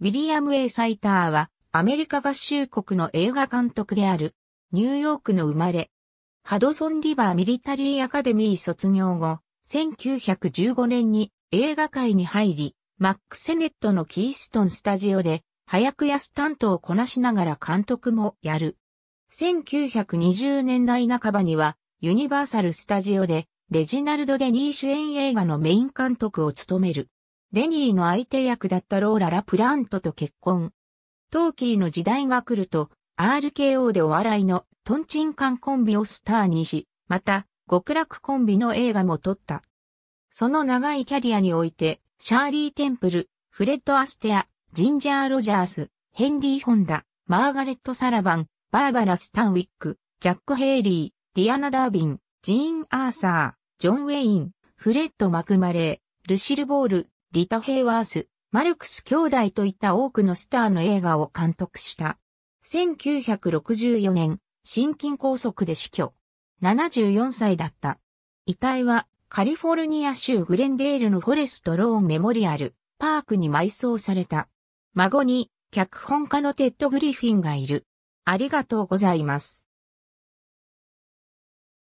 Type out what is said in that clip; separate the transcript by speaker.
Speaker 1: ウィリアム・エイサイターは、アメリカ合衆国の映画監督である、ニューヨークの生まれ、ハドソン・リバー・ミリタリー・アカデミー卒業後、1915年に映画界に入り、マック・セネットのキーストンスタジオで、早くやスタントをこなしながら監督もやる。1920年代半ばには、ユニバーサル・スタジオで、レジナルド・デ・ニー主演映画のメイン監督を務める。デニーの相手役だったローラ・ラ・プラントと結婚。トーキーの時代が来ると、RKO でお笑いのトンチンカンコンビをスターにし、また、極楽コンビの映画も撮った。その長いキャリアにおいて、シャーリー・テンプル、フレッド・アステア、ジンジャー・ロジャース、ヘンリー・ホンダ、マーガレット・サラバン、バーバラ・スタンウィック、ジャック・ヘイリー、ディアナ・ダービン、ジーン・アーサー、ジョン・ウェイン、フレッド・マクマレー、ルシル・ボール、リタ・ヘイワース、マルクス兄弟といった多くのスターの映画を監督した。1964年、心筋梗塞で死去。74歳だった。遺体はカリフォルニア州グレンデールのフォレストローンメモリアル、パークに埋葬された。孫に脚本家のテッド・グリフィンがいる。ありがとうございます。